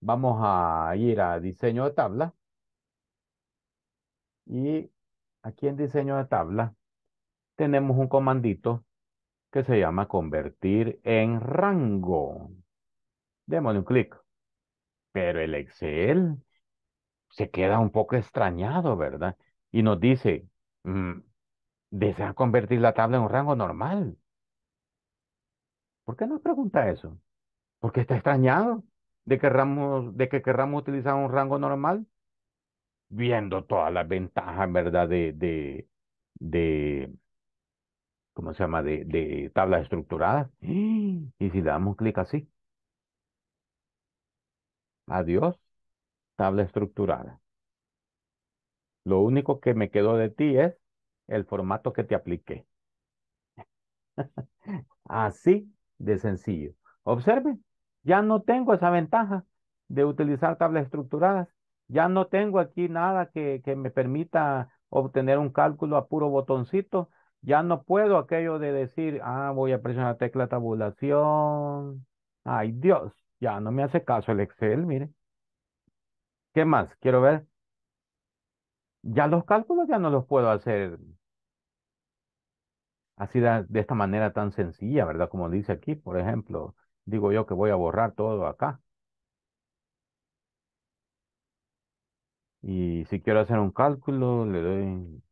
vamos a ir a diseño de tabla. Y aquí en diseño de tabla tenemos un comandito que se llama convertir en rango. Démosle un clic. Pero el Excel se queda un poco extrañado, ¿verdad? Y nos dice, mm, desea convertir la tabla en un rango normal. ¿Por qué nos pregunta eso? Porque está extrañado de que, ramos, de que querramos utilizar un rango normal, viendo todas las ventajas, ¿verdad? De, de, de ¿cómo se llama? De, de tablas estructuradas. Y si le damos clic así. Adiós, tabla estructurada. Lo único que me quedó de ti es el formato que te apliqué. Así de sencillo. Observe. ya no tengo esa ventaja de utilizar tablas estructuradas. Ya no tengo aquí nada que, que me permita obtener un cálculo a puro botoncito. Ya no puedo aquello de decir, ah, voy a presionar la tecla tabulación. Ay, Dios, ya no me hace caso el Excel, mire. ¿Qué más? Quiero ver. Ya los cálculos ya no los puedo hacer así de, esta manera tan sencilla, ¿verdad? Como dice aquí, por ejemplo, digo yo que voy a borrar todo acá. Y si quiero hacer un cálculo, le doy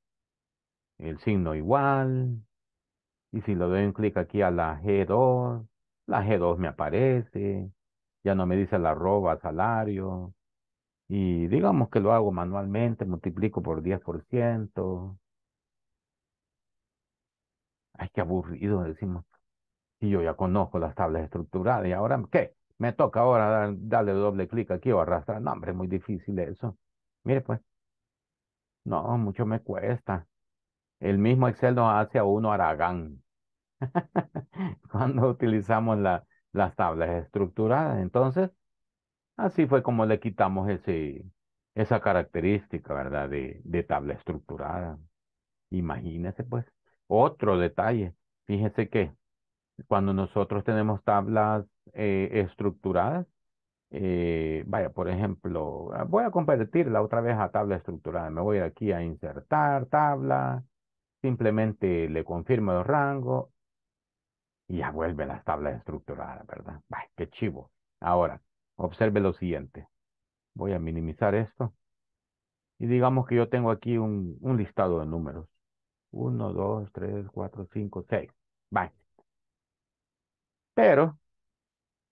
el signo igual. Y si le doy un clic aquí a la G2, la G2 me aparece. Ya no me dice la arroba salario. Y digamos que lo hago manualmente, multiplico por 10% ay, qué aburrido, decimos, y yo ya conozco las tablas estructuradas ¿y ahora qué? Me toca ahora darle doble clic aquí o arrastrar. No, hombre, es muy difícil eso. Mire, pues, no, mucho me cuesta. El mismo Excel nos hace a uno aragán cuando utilizamos la, las tablas estructuradas. Entonces, así fue como le quitamos ese, esa característica, ¿verdad? De, de tabla estructurada. Imagínese, pues. Otro detalle, fíjese que cuando nosotros tenemos tablas eh, estructuradas, eh, vaya, por ejemplo, ah, voy a convertirla otra vez a tabla estructurada. Me voy aquí a insertar tabla, simplemente le confirmo el rango y ya vuelve las tablas estructuradas, ¿verdad? Vaya, qué chivo. Ahora, observe lo siguiente. Voy a minimizar esto. Y digamos que yo tengo aquí un, un listado de números. 1, 2, 3, 4, 5, 6. Vale. Pero,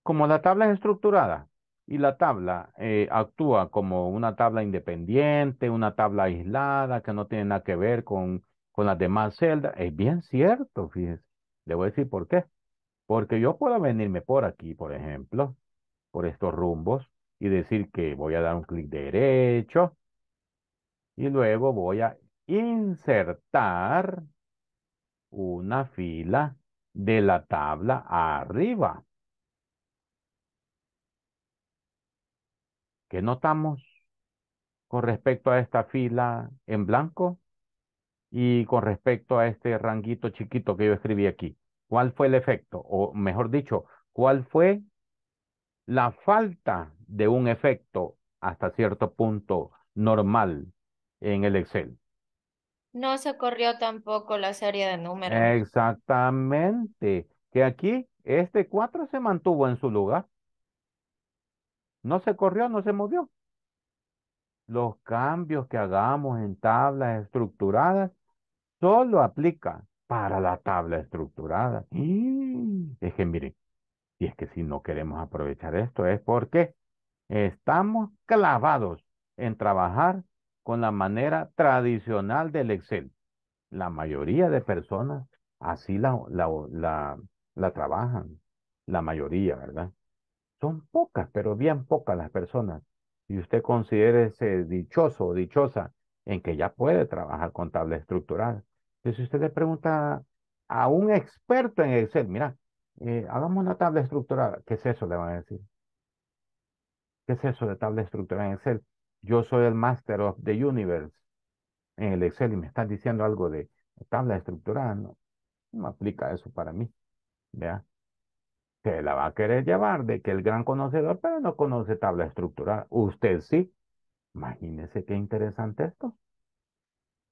como la tabla es estructurada y la tabla eh, actúa como una tabla independiente, una tabla aislada que no tiene nada que ver con, con las demás celdas, es bien cierto, fíjese. Le voy a decir por qué. Porque yo puedo venirme por aquí, por ejemplo, por estos rumbos y decir que voy a dar un clic derecho y luego voy a insertar una fila de la tabla arriba. ¿Qué notamos con respecto a esta fila en blanco y con respecto a este ranguito chiquito que yo escribí aquí? ¿Cuál fue el efecto? O mejor dicho, ¿cuál fue la falta de un efecto hasta cierto punto normal en el Excel? No se corrió tampoco la serie de números. Exactamente. Que aquí este 4 se mantuvo en su lugar. No se corrió, no se movió. Los cambios que hagamos en tablas estructuradas solo aplican para la tabla estructurada. Y es que miren, y es que si no queremos aprovechar esto es porque estamos clavados en trabajar con la manera tradicional del Excel. La mayoría de personas así la, la, la, trabajan, la mayoría, ¿verdad? Son pocas, pero bien pocas las personas. Y usted ese dichoso o dichosa en que ya puede trabajar con tabla estructural. Entonces, si usted le pregunta a un experto en Excel, mira, eh, hagamos una tabla estructural, ¿qué es eso? Le van a decir. ¿Qué es eso de tabla estructural en Excel? yo soy el Master of the Universe en el Excel y me están diciendo algo de tabla estructurada, no, me aplica eso para mí. ¿Vea? Se la va a querer llevar de que el gran conocedor, pero no conoce tabla estructural. Usted sí. Imagínese qué interesante esto.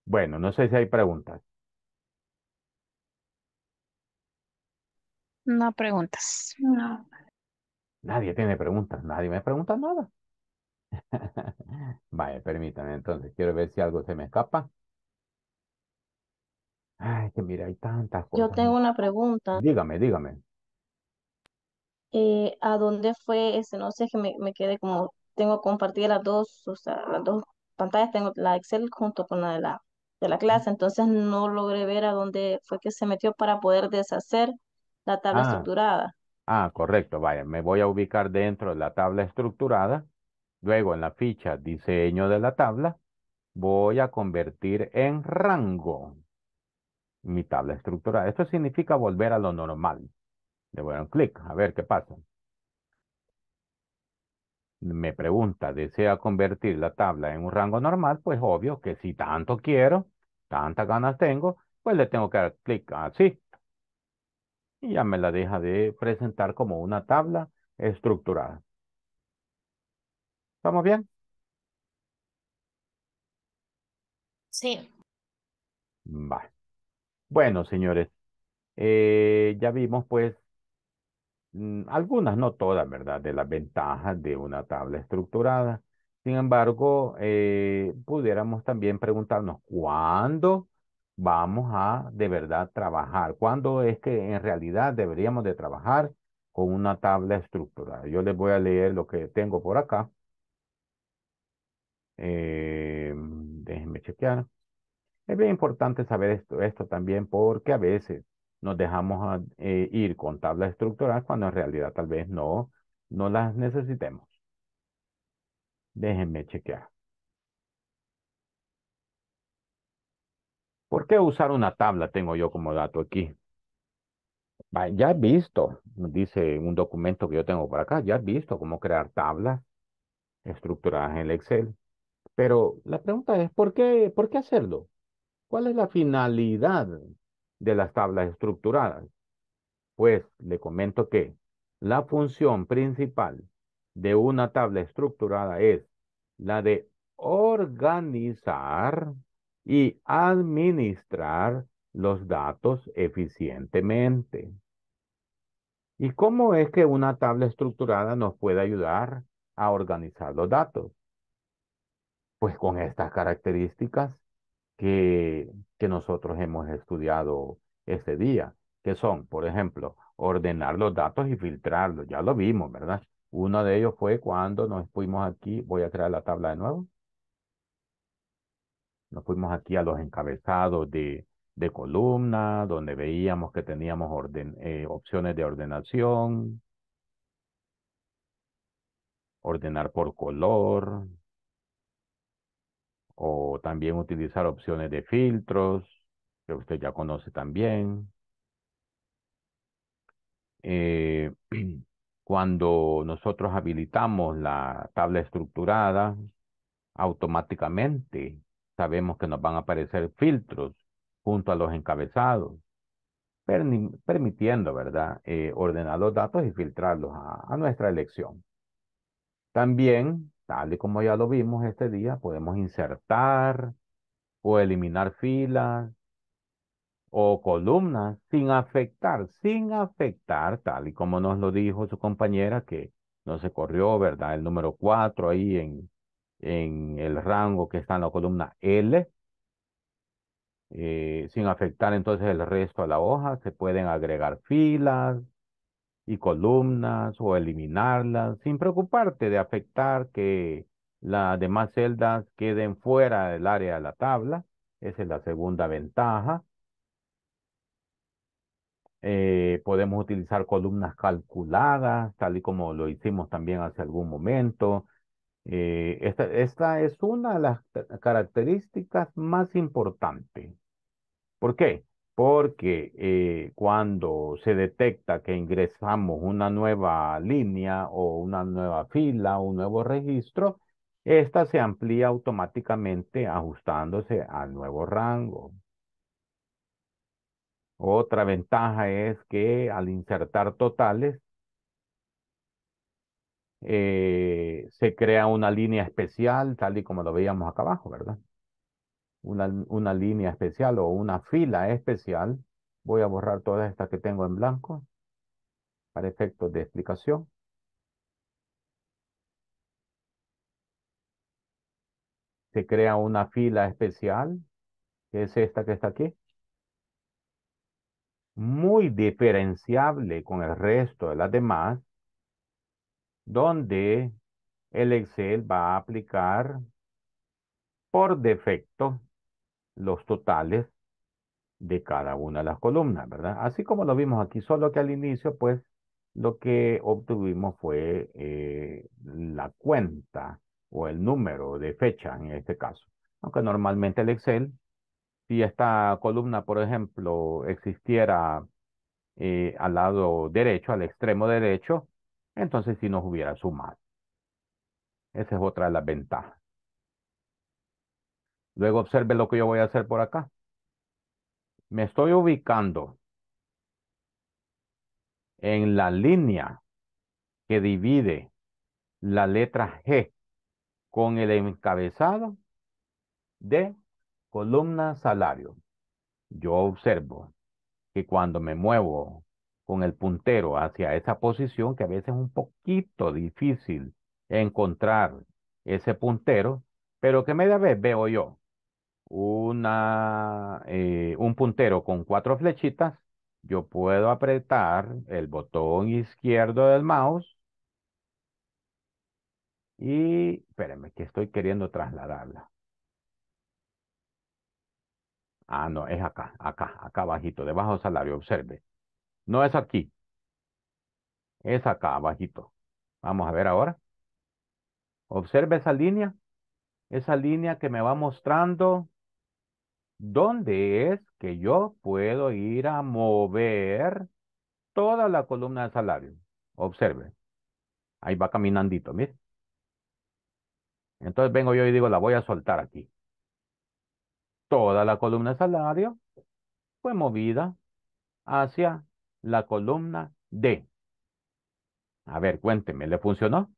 Bueno, no sé si hay preguntas. No preguntas. No. Nadie tiene preguntas, nadie me pregunta nada. Vaya, permítame entonces, quiero ver si algo se me escapa. Ay, que mira, hay tantas cosas. Yo tengo una pregunta. Dígame, dígame. Eh, ¿a dónde fue ese? No sé, que me, me quedé como, tengo compartida las dos, las dos pantallas, tengo la Excel junto con la de la, de la clase, entonces no logré ver a dónde fue que se metió para poder deshacer la tabla ah. estructurada. ah, correcto, vaya, me voy a ubicar dentro de la tabla estructurada Luego en la ficha diseño de la tabla voy a convertir en rango mi tabla estructurada. Esto significa volver a lo normal. Le voy a dar un clic a ver qué pasa. Me pregunta, ¿desea convertir la tabla en un rango normal? Pues obvio que si tanto quiero, tantas ganas tengo, pues le tengo que dar clic así. Y ya me la deja de presentar como una tabla estructurada. ¿Estamos bien? Sí. Bueno, señores, eh, ya vimos pues mm, algunas, no todas, ¿verdad?, de las ventajas de una tabla estructurada. Sin embargo, eh, pudiéramos también preguntarnos cuándo vamos a de verdad trabajar, cuándo es que en realidad deberíamos de trabajar con una tabla estructurada. Yo les voy a leer lo que tengo por acá. Em, déjenme chequear. Es bien importante saber esto, esto también porque a veces nos dejamos ah, eh, ir con tablas estructuradas cuando en realidad tal vez no, no las necesitemos. Déjenme chequear. ¿Por qué usar una tabla? Tengo yo como dato aquí. Ya he visto, dice un documento que yo tengo por acá, ya he visto cómo crear tablas estructuradas en el Excel. Pero la pregunta es, ¿por qué, ¿por qué hacerlo? ¿Cuál es la finalidad de las tablas estructuradas? Pues le comento que la función principal de una tabla estructurada es la de organizar y administrar los datos eficientemente. ¿Y cómo es que una tabla estructurada nos puede ayudar a organizar los datos? pues con estas características que, nosotros hemos estudiado este día, que son, por ejemplo, ordenar los datos y filtrarlos, ya lo vimos, ¿verdad? Uno de ellos fue cuando nos fuimos aquí, voy a crear la tabla de nuevo. Nos fuimos aquí a los encabezados de, de columna, donde veíamos que teníamos eh, opciones de ordenación, ordenar por color, o también utilizar opciones de filtros que usted ya conoce también. Eh, cuando nosotros habilitamos la tabla estructurada, automáticamente sabemos que nos van a aparecer filtros junto a los encabezados, permitiendo, ¿verdad?, eh, ordenar los datos y filtrarlos a nuestra elección. También Tal y como ya lo vimos este día, podemos insertar o eliminar filas o columnas sin afectar, sin afectar, tal y como nos lo dijo su compañera que no se corrió, ¿verdad? El número 4 ahí en, en el rango que está en la columna L. Eh, sin afectar entonces el resto de la hoja, se pueden agregar filas, y columnas o eliminarlas sin preocuparte de afectar que las demás celdas queden fuera del área de la tabla. Esa es la segunda ventaja. Eh, podemos utilizar columnas calculadas, tal y como lo hicimos también hace algún momento. Eh, esta, esta es una de las características más importantes. ¿Por qué? porque eh, cuando se detecta que ingresamos una nueva línea o una nueva fila, o un nuevo registro, esta se amplía automáticamente ajustándose al nuevo rango. Otra ventaja es que al insertar totales, eh, se crea una línea especial, tal y como lo veíamos acá abajo, ¿verdad? una, línea especial o una fila especial. Voy a borrar todas estas que tengo en blanco para efectos de explicación. Se crea una fila especial, que es esta que está aquí, muy diferenciable con el resto de las demás, donde el Excel va a aplicar por defecto los totales de cada una de las columnas, ¿verdad? Así como lo vimos aquí, solo que al inicio, pues, lo que obtuvimos fue eh, la cuenta o el número de fecha en este caso. Aunque normalmente el Excel, si esta columna, por ejemplo, existiera eh, al lado derecho, al extremo derecho, entonces sí nos hubiera sumado. Esa es otra de las ventajas. Luego observe lo que yo voy a hacer por acá. Me estoy ubicando en la línea que divide la letra G con el encabezado de columna salario. Yo observo que cuando me muevo con el puntero hacia esa posición, que a veces es un poquito difícil encontrar ese puntero, pero que media vez veo yo una, eh, un puntero con cuatro flechitas, yo puedo apretar el botón izquierdo del mouse y espérenme que estoy queriendo trasladarla. Ah, no, es acá, acá, acá bajito, debajo bajo salario, observe. No es aquí. Es acá, bajito. Vamos a ver ahora. Observe esa línea. Esa línea que me va mostrando ¿Dónde es que yo puedo ir a mover toda la columna de salario? Observe. Ahí va caminandito, mire. Entonces vengo yo y digo, la voy a soltar aquí. Toda la columna de salario fue movida hacia la columna D. A ver, cuénteme, ¿le funcionó?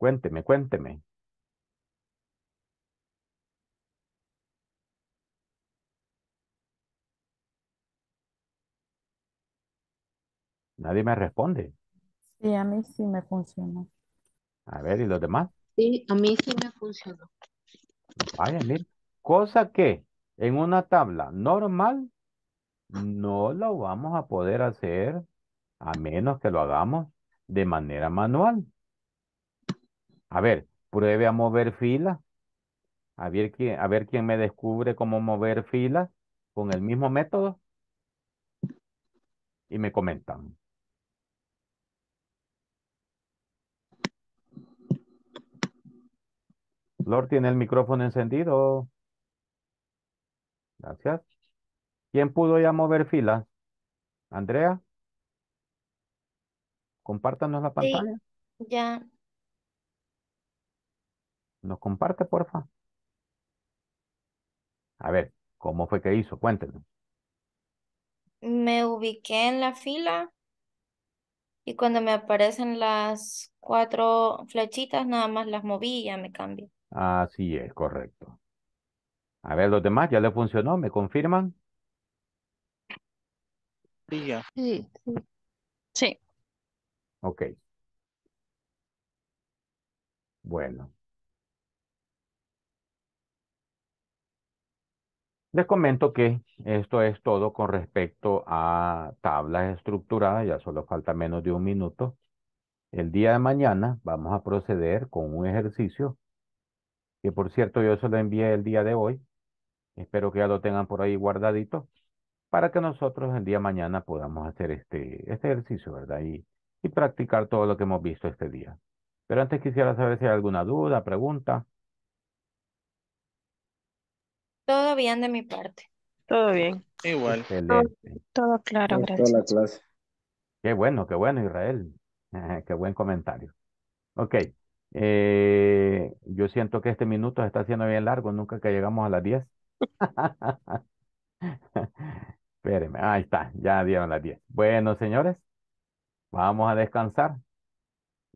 Cuénteme, cuénteme. Nadie me responde. Sí, a mí sí me funcionó. A ver, ¿y los demás? Sí, a mí sí me funcionó. Cosa que en una tabla normal no lo vamos a poder hacer a menos que lo hagamos de manera manual. A ver, pruebe a mover fila, A ver, quién, a ver quién me descubre cómo mover filas con el mismo método. Y me comentan. Lord tiene el micrófono encendido. Gracias. ¿Quién pudo ya mover filas? ¿Andrea? Compártanos la pantalla. ya. Nos comparte, porfa. A ver, ¿cómo fue que hizo? Cuéntenos. Me ubiqué en la fila y cuando me aparecen las cuatro flechitas, nada más las moví y ya me cambié. Así es, correcto. A ver, los demás, ¿ya le funcionó? ¿Me confirman? Sí, Sí. Sí. Ok. Bueno. Les comento que esto es todo con respecto a tablas estructuradas, ya solo falta menos de un minuto. El día de mañana vamos a proceder con un ejercicio que por cierto yo se lo envié el día de hoy. Espero que ya lo tengan por ahí guardadito para que nosotros el día de mañana podamos hacer este, este ejercicio, ¿verdad? y practicar todo lo que hemos visto este día. Pero antes quisiera saber si hay alguna duda, pregunta. Todo bien de mi parte. Todo bien. Igual. Todo, claro, gracias. la clase. Qué bueno, qué bueno, Israel. qué buen comentario. Ok. Eh, yo siento que este minuto se está haciendo bien largo, nunca que llegamos a las 10. Espérenme, ahí está, ya dieron las 10. Bueno, señores, vamos a descansar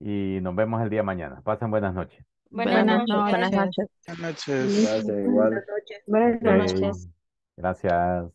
y nos vemos el día mañana. Pasen buenas noches. Buenas, noches. Buenas noches. Buenas noches. Buenas noches. Gracias.